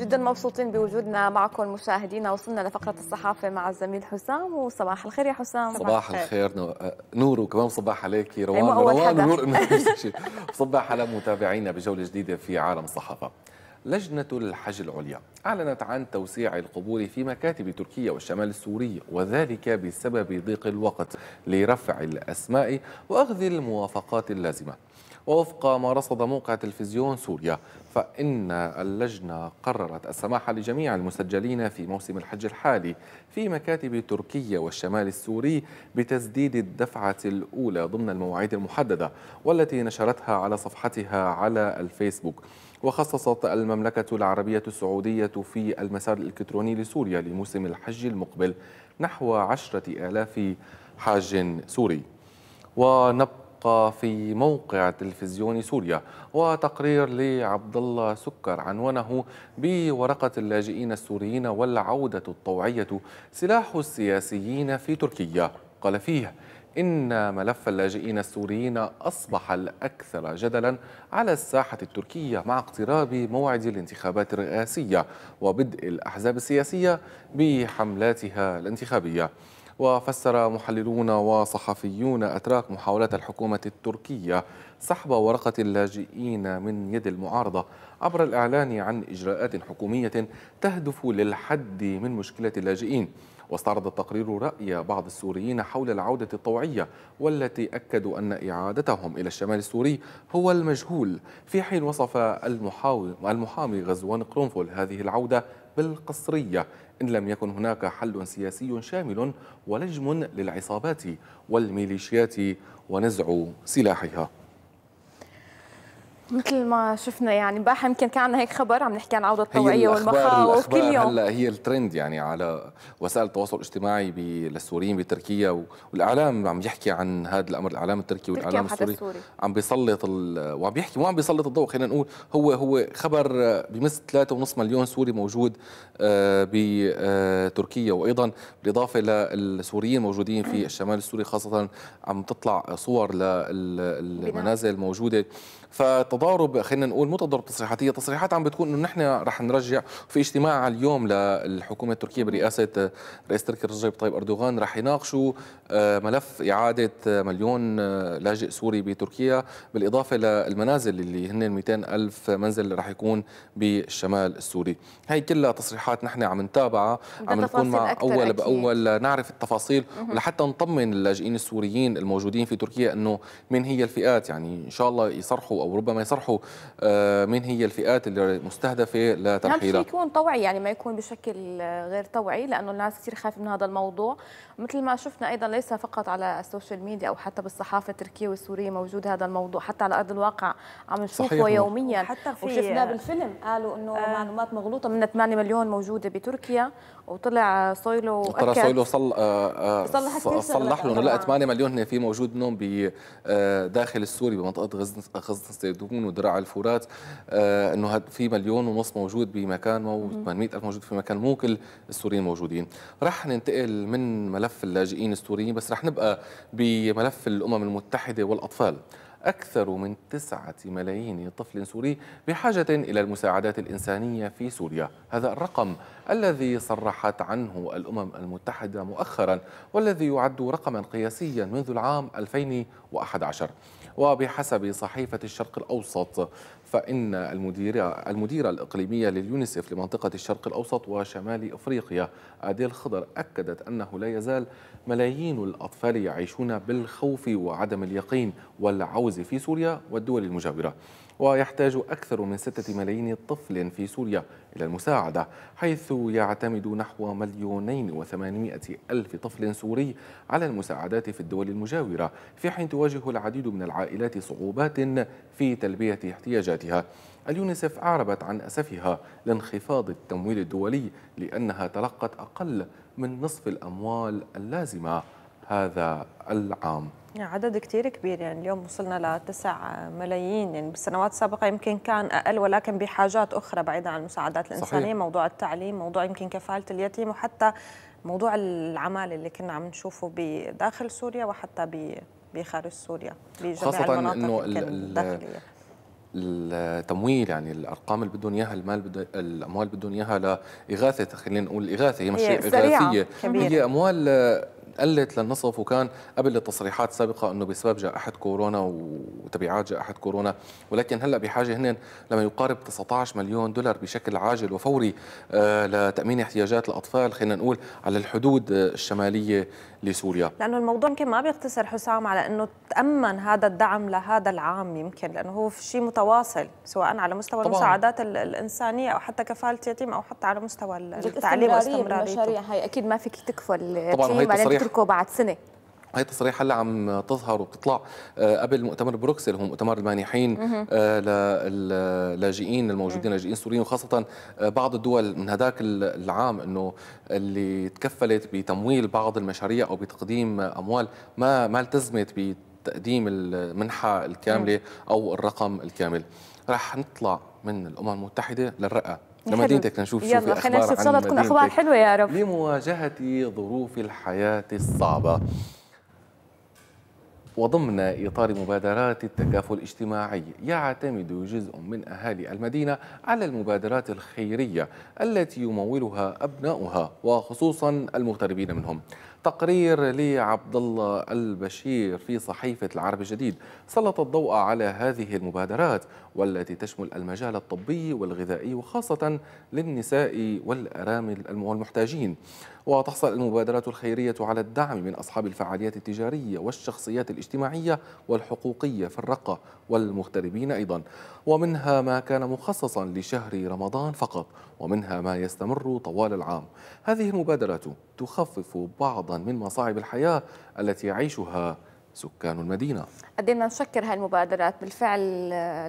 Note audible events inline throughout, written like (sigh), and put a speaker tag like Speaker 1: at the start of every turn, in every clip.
Speaker 1: جدا مبسوطين بوجودنا معكم مشاهدينا وصلنا لفقرة الصحافة مع الزميل حسام وصباح الخير يا حسام صباح, صباح الخير
Speaker 2: آه، نور وكمان صباح عليك روان روان ونور (laughs) (laughs) صباح على متابعينا بجولة جديدة في عالم الصحافة لجنة الحج العليا أعلنت عن توسيع القبول في مكاتب تركيا والشمال السوري وذلك بسبب ضيق الوقت لرفع الأسماء وأخذ الموافقات اللازمة ووفق ما رصد موقع تلفزيون سوريا فإن اللجنة قررت السماح لجميع المسجلين في موسم الحج الحالي في مكاتب تركيا والشمال السوري بتسديد الدفعة الأولى ضمن المواعيد المحددة والتي نشرتها على صفحتها على الفيسبوك وخصصت المملكة العربية السعودية في المسار الإلكتروني لسوريا لموسم الحج المقبل نحو عشرة آلاف حاج سوري ونبقى تبقى في موقع تلفزيون سوريا وتقرير لعبد الله سكر عنوانه بورقة اللاجئين السوريين والعودة الطوعية سلاح السياسيين في تركيا قال فيه إن ملف اللاجئين السوريين أصبح الأكثر جدلا على الساحة التركية مع اقتراب موعد الانتخابات الرئاسية وبدء الأحزاب السياسية بحملاتها الانتخابية وفسر محللون وصحفيون أتراك محاولة الحكومة التركية سحب ورقة اللاجئين من يد المعارضة عبر الإعلان عن إجراءات حكومية تهدف للحد من مشكلة اللاجئين واستعرض التقرير رأي بعض السوريين حول العودة الطوعية والتي أكدوا أن إعادتهم إلى الشمال السوري هو المجهول في حين وصف المحامي غزوان قرنفل هذه العودة بالقصرية إن لم يكن هناك حل سياسي شامل ولجم للعصابات والميليشيات ونزع سلاحها
Speaker 1: مثل ما شفنا يعني امبارح يمكن كان عندنا هيك خبر عم نحكي عن عوده الطوعيه والمخاوف كل يوم هلا
Speaker 2: هي الترند يعني على وسائل التواصل الاجتماعي للسوريين بتركيا والاعلام عم يحكي عن هذا الامر الاعلام التركي والاعلام السوري عم بيسلط ال... وعم بيحكي مو عم بيسلط الضوء خلينا نقول هو هو خبر بمس 3.5 مليون سوري موجود آه، بتركيا آه، وايضا بالاضافه للسوريين الموجودين في الشمال السوري خاصه عم تطلع صور للمنازل الموجوده فتضارب خلينا نقول مو تضارب تصريحات هي تصريحات عم بتكون انه نحن رح نرجع في اجتماع اليوم للحكومه التركيه برئاسه رئيس تركيا رجب طيب اردوغان رح يناقشوا آه، ملف اعاده آه، مليون آه، لاجئ سوري بتركيا بالاضافه للمنازل اللي هن 200 ألف منزل رح يكون بالشمال السوري هي كلها تصريحات نحن عم نتابعها عم نكون مع اول باول نعرف التفاصيل ولحتى نطمن اللاجئين السوريين الموجودين في تركيا انه من هي الفئات يعني ان شاء الله يصرحوا او ربما يصرحوا آه، مين هي الفئات اللي مستهدفه لترحيلها نعم يكون
Speaker 1: طوعي يعني ما يكون بشكل آه، غير طوعي لانه الناس كثير خايفه من هذا الموضوع مثل ما شفنا ايضا ليس فقط على السوشيال ميديا او حتى بالصحافه التركيه والسوريه موجود هذا الموضوع حتى على ارض الواقع عم نشوفه يوميا حتى في وشفناه آه، بالفيلم قالوا انه آه معلومات مغلوطه من 8 مليون موجوده بتركيا وطلع صويلو طلع صويلو
Speaker 2: صل آه آه صلح لهم لا 8 مليون في موجود منهم بداخل آه، السوري بمنطقه غزن غزن ودرع الفرات آه انه في مليون ونص موجود بمكان و 800 الف موجود في مكان مو كل السوريين موجودين رح ننتقل من ملف ملف اللاجئين السوريين بس رح نبقى بملف الأمم المتحدة والأطفال أكثر من تسعة ملايين طفل سوري بحاجة إلى المساعدات الإنسانية في سوريا هذا الرقم الذي صرحت عنه الأمم المتحدة مؤخرا والذي يعد رقما قياسيا منذ العام 2011 وبحسب صحيفة الشرق الأوسط فإن المديرة, المديرة الإقليمية لليونيسف لمنطقة الشرق الأوسط وشمال أفريقيا أديل خضر أكدت أنه لا يزال ملايين الأطفال يعيشون بالخوف وعدم اليقين والعوز في سوريا والدول المجاورة ويحتاج أكثر من ستة ملايين طفل في سوريا إلى المساعدة حيث يعتمد نحو مليونين وثمانمائة ألف طفل سوري على المساعدات في الدول المجاورة في حين تواجه العديد من العائلات صعوبات في تلبية احتياجاتها اليونيسف أعربت عن أسفها لانخفاض التمويل الدولي لأنها تلقت أقل من نصف الأموال اللازمة هذا العام
Speaker 3: نعم، عدد كثير كبير يعني اليوم وصلنا ل 9 ملايين يعني بالسنوات السابقة يمكن كان أقل ولكن بحاجات أخرى بعيدا عن المساعدات الإنسانية صحيح. موضوع التعليم موضوع يمكن كفالة اليتيم وحتى موضوع العمل اللي كنا عم نشوفه بداخل سوريا وحتى بخارج سوريا بجميع خاصة المناطق الداخلية
Speaker 2: التمويل يعني الارقام اللي بدهم اياها المال بده الاموال بدهم اياها لاغاثه خلينا نقول اغاثه هي مش اغاثيه كبيرة. هي اموال قلت للنصف وكان قبل التصريحات السابقه انه بسبب جائحه كورونا وتبعات جائحه كورونا ولكن هلا بحاجه هن لما يقارب 19 مليون دولار بشكل عاجل وفوري آه، لتامين احتياجات الاطفال خلينا نقول على الحدود الشماليه لسوريا
Speaker 3: لانه الموضوع يمكن ما بيقتصر حسام على انه تامن هذا الدعم لهذا العام يمكن لانه هو شيء متواصل سواء على مستوى طبعاً. المساعدات الانسانيه او حتى كفاله يتيم او حتى على مستوى التعليم واستمراريته المشاريع هي اكيد ما فيك تكفل طبعا هي تصريح لكم بعد سنه
Speaker 2: هاي التصريح هلا عم تظهر وبتطلع آه، قبل مؤتمر بروكسل هو مؤتمر المانحين آه، للاجئين الموجودين لاجئين سوريين وخاصه آه، بعض الدول من هذاك العام انه اللي تكفلت بتمويل بعض المشاريع او بتقديم اموال ما ما التزمت بتقديم المنحه الكامله او الرقم الكامل رح نطلع من الامم المتحده للرقه لمدينتك لنشوف شو يلا خلينا نشوف ان شاء تكون اخبار حلوه يا رب لمواجهه ظروف الحياه الصعبه وضمن إطار مبادرات التكافل الاجتماعي يعتمد جزء من أهالي المدينة على المبادرات الخيرية التي يمولها أبناؤها وخصوصا المغتربين منهم تقرير لعبد الله البشير في صحيفة العرب الجديد سلط الضوء على هذه المبادرات والتي تشمل المجال الطبي والغذائي وخاصة للنساء والأرامل والمحتاجين وتحصل المبادرات الخيرية على الدعم من أصحاب الفعاليات التجارية والشخصيات الاجتماعية الاجتماعية والحقوقية في الرقة والمغتربين أيضا ومنها ما كان مخصصا لشهر رمضان فقط ومنها ما يستمر طوال العام هذه المبادرة تخفف بعضا من مصاعب الحياة التي يعيشها سكان المدينة
Speaker 1: قدينا نشكر هاي المبادرات بالفعل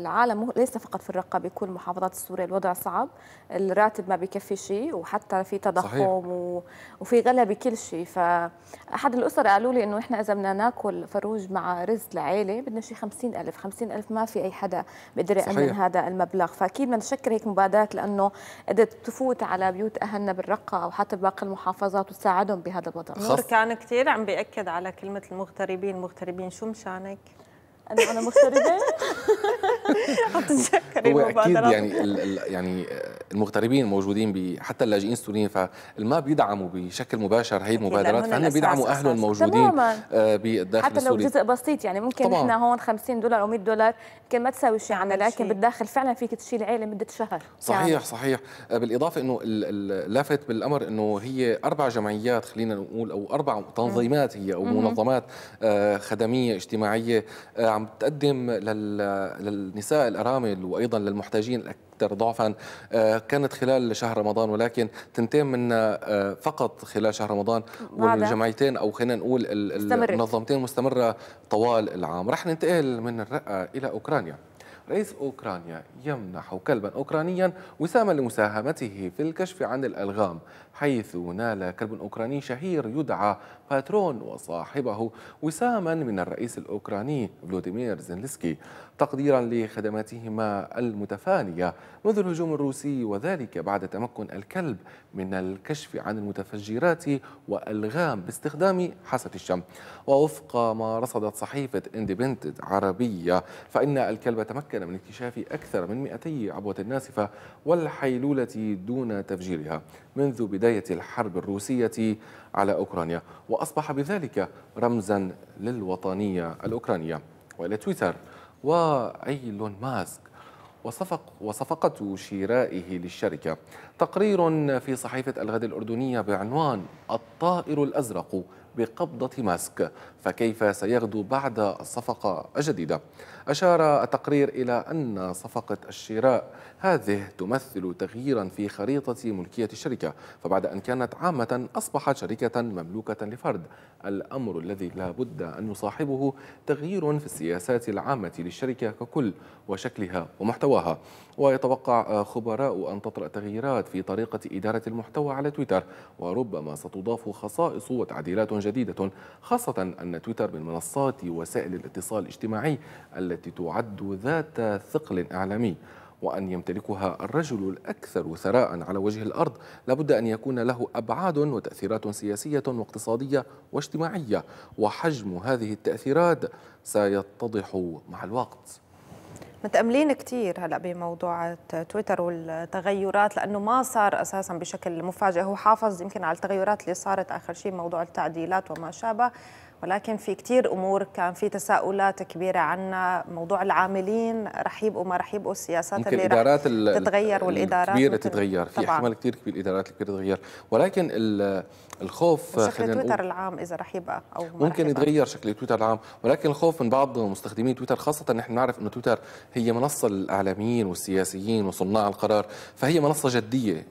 Speaker 1: العالم ليس فقط في الرقة بكل محافظات سوريا الوضع صعب الراتب ما بكفي شيء وحتى في تضخم صحيح. و... وفي غلا بكل شيء فأحد الأسر قالوا لي إنه إحنا إذا بدنا ناكل فروج مع رز لعيلة بدنا شيء 50000 50000 ما في أي حدا بيقدر يأمن هذا المبلغ فأكيد بدنا نشكر هيك مبادرات لأنه قدرت تفوت على بيوت أهلنا بالرقة أو حتى باقي المحافظات وتساعدهم بهذا الوضع نور
Speaker 3: كان كثير عم بيأكد على كلمة المغتربين المغتربين شو مشانك؟ أنا أنا مغتربة (laughs) هتتذكر (laughs) المبادرات اكيد يعني
Speaker 2: يعني آه، المغتربين موجودين حتى اللاجئين السوريين فما بيدعموا بشكل مباشر هي المبادرات فهن بيدعموا اهلهم الموجودين آه، بالداخل السوري حتى لو جزء
Speaker 1: بسيط يعني ممكن نحن احنا هون 50 دولار او 100 دولار كان ما تساوي شيء عنا لكن بالداخل فعلا فيك تشيل عيله مده شهر صحيح يعني.
Speaker 2: صحيح آه، بالاضافه انه اللافت بالامر انه هي اربع جمعيات خلينا نقول او اربع تنظيمات هي او منظمات آه، خدميه اجتماعيه آه، عم تقدم للنساء الارامل وايضا للمحتاجين أكثر ضعفا آه، كانت خلال شهر رمضان ولكن تنتين من آه، فقط خلال شهر رمضان والجمعيتين أو خلينا نقول المنظمتين مستمرة طوال العام رح ننتقل من الرقة إلى أوكرانيا رئيس أوكرانيا يمنح كلبا أوكرانيا وساما لمساهمته في الكشف عن الألغام حيث نال كلب أوكراني شهير يدعى باترون وصاحبه وساما من الرئيس الأوكراني فلوديمير زينلسكي تقديرا لخدماتهما المتفانية منذ الهجوم الروسي وذلك بعد تمكن الكلب من الكشف عن المتفجرات والغام باستخدام حاسة الشم ووفق ما رصدت صحيفة اندبنتد عربية فإن الكلب تمكن من اكتشاف أكثر من 200 عبوة ناسفة والحيلولة دون تفجيرها منذ بداية الحرب الروسية على أوكرانيا وأصبح بذلك رمزا للوطنية الأوكرانية وإلى تويتر وإيلون ماسك وصفق وصفقة شرائه للشركة تقرير في صحيفة الغد الأردنية بعنوان الطائر الأزرق بقبضة ماسك فكيف سيغدو بعد الصفقة الجديدة؟ أشار التقرير إلى أن صفقة الشراء هذه تمثل تغييرا في خريطة ملكية الشركة فبعد أن كانت عامة أصبحت شركة مملوكة لفرد الأمر الذي لا بد أن يصاحبه تغيير في السياسات العامة للشركة ككل وشكلها ومحتواها ويتوقع خبراء أن تطرأ تغييرات في طريقة إدارة المحتوى على تويتر وربما ستضاف خصائص وتعديلات جديدة خاصة أن تويتر من منصات وسائل الاتصال الاجتماعي التي تعد ذات ثقل إعلامي وأن يمتلكها الرجل الأكثر ثراء على وجه الأرض لابد أن يكون له أبعاد وتأثيرات سياسية واقتصادية واجتماعية وحجم هذه التأثيرات سيتضح مع الوقت
Speaker 3: متأملين كثير هلا بموضوع تويتر والتغيرات لانه ما صار اساسا بشكل مفاجئ هو حافظ يمكن على التغيرات اللي صارت اخر شيء موضوع التعديلات وما شابه ولكن في كتير أمور كان في تساؤلات كبيرة عنا موضوع العاملين رح يبقوا ما رح يبقوا السياسات اللي الإدارات رح تتغير والإدارات الكبيرة
Speaker 2: تتغير في احتمال كتير كبير الإدارات الكبيرة تتغير ولكن الخوف شكل تويتر
Speaker 3: العام إذا رح يبقى أو ما ممكن يتغير
Speaker 2: شكل تويتر العام ولكن الخوف من بعض مستخدمي تويتر خاصة نحن نعرف أنه تويتر هي منصة للإعلاميين والسياسيين وصناع القرار فهي منصة جدية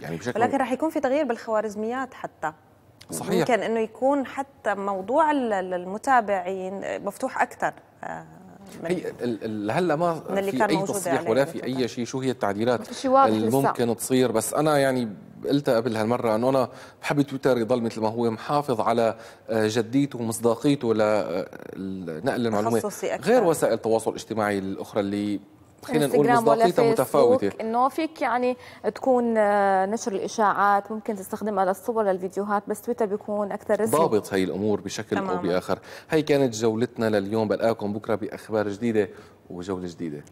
Speaker 2: يعني بشكل ولكن رح
Speaker 3: يكون في تغيير بالخوارزميات حتى صحيح ممكن انه يكون حتى موضوع المتابعين مفتوح اكثر آه،
Speaker 2: هي هلا ما في اي تصريح ولا في اي شيء شو هي التعديلات اللي ممكن تصير بس انا يعني قلتها قبل هالمرة أنه أنا بحب تويتر يضل مثل ما هو محافظ على آه، جديته ومصداقيته لنقل آه، المعلومات غير وسائل التواصل الاجتماعي الأخرى اللي خلينا نقول مصداقيتها متفاوته
Speaker 1: انه فيك يعني تكون آه، نشر الاشاعات ممكن تستخدمها للصور للفيديوهات بس تويتر بيكون
Speaker 3: اكثر رسمي ضابط
Speaker 2: هي الامور بشكل تمام. او باخر هي كانت جولتنا لليوم بلقاكم بكره باخبار جديده وجوله جديده